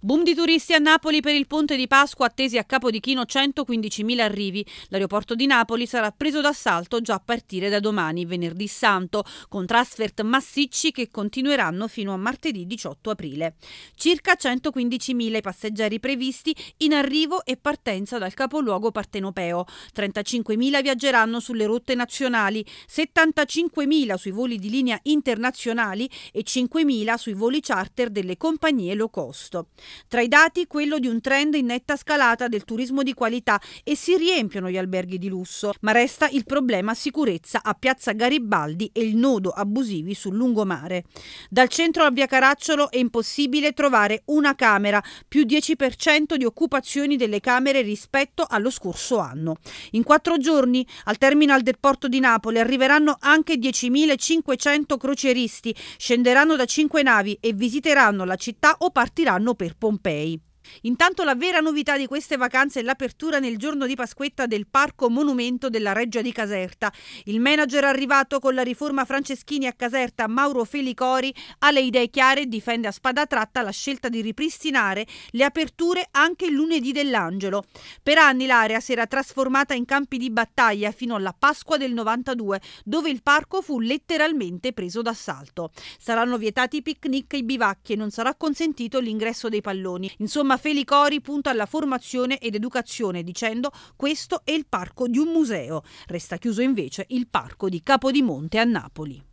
Boom di turisti a Napoli per il ponte di Pasqua, attesi a capo di Chino 115.000 arrivi. L'aeroporto di Napoli sarà preso d'assalto già a partire da domani, venerdì santo, con transfert massicci che continueranno fino a martedì 18 aprile. Circa 115.000 passeggeri previsti in arrivo e partenza dal capoluogo partenopeo. 35.000 viaggeranno sulle rotte nazionali, 75.000 sui voli di linea internazionali e 5.000 sui voli charter delle compagnie low cost. Tra i dati quello di un trend in netta scalata del turismo di qualità e si riempiono gli alberghi di lusso, ma resta il problema sicurezza a Piazza Garibaldi e il nodo abusivi sul lungomare. Dal centro a Via Caracciolo è impossibile trovare una camera, più 10% di occupazioni delle camere rispetto allo scorso anno. In quattro giorni al terminal del porto di Napoli arriveranno anche 10.500 crocieristi, scenderanno da cinque navi e visiteranno la città o partiranno per Pompei. Intanto la vera novità di queste vacanze è l'apertura nel giorno di Pasquetta del Parco Monumento della Reggia di Caserta. Il manager arrivato con la riforma Franceschini a Caserta, Mauro Felicori, ha le idee chiare e difende a spada tratta la scelta di ripristinare le aperture anche il lunedì dell'Angelo. Per anni l'area si era trasformata in campi di battaglia fino alla Pasqua del 92, dove il parco fu letteralmente preso d'assalto. Saranno vietati i picnic e i bivacchi e non sarà consentito l'ingresso dei palloni. Insomma, Felicori punta alla formazione ed educazione dicendo questo è il parco di un museo. Resta chiuso invece il parco di Capodimonte a Napoli.